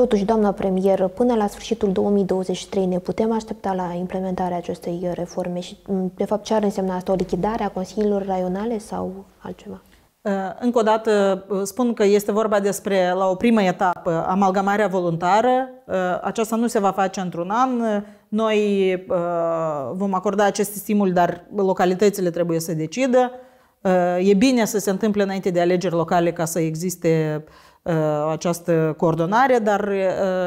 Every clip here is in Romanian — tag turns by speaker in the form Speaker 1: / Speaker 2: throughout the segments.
Speaker 1: Totuși, doamna premier, până la sfârșitul 2023 ne putem aștepta la implementarea acestei reforme și, mm, de fapt, ce ar însemna asta? O lichidare a consiliilor raionale sau altceva?
Speaker 2: Uh, încă o dată uh, spun că este vorba despre, la o primă etapă, amalgamarea voluntară. Uh, aceasta nu se va face într-un an. Noi vom acorda acest stimul, dar localitățile trebuie să decidă. E bine să se întâmple înainte de alegeri locale ca să existe uh, Uh, această coordonare, dar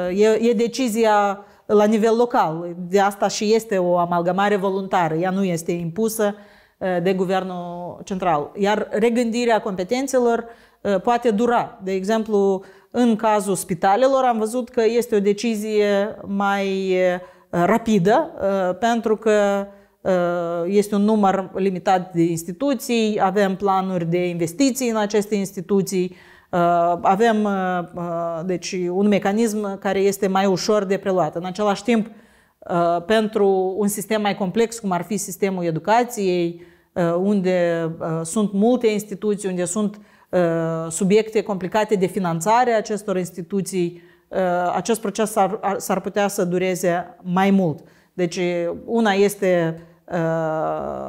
Speaker 2: uh, e, e decizia la nivel local. De asta și este o amalgamare voluntară. Ea nu este impusă uh, de guvernul central. Iar regândirea competențelor poate dura. De exemplu, în cazul spitalelor am văzut că este o decizie mai rapidă pentru că este un număr limitat de instituții, avem planuri de investiții în aceste instituții, Uh, avem uh, uh, deci, un mecanism care este mai ușor de preluat. În același timp, pentru un sistem mai complex, cum ar fi sistemul educației, unde sunt multe instituții, unde sunt subiecte complicate de finanțare a acestor instituții, acest proces s-ar, putea să dureze mai mult. Deci, una este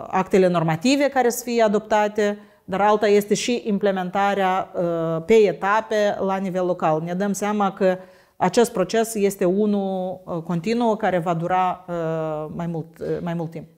Speaker 2: actele normative care să fie adoptate, dar alta este și implementarea uh, pe etape la nivel local. Ne dăm seama că
Speaker 3: acest proces este unul uh, continuu care va dura uh, mai mult, mai mult timp.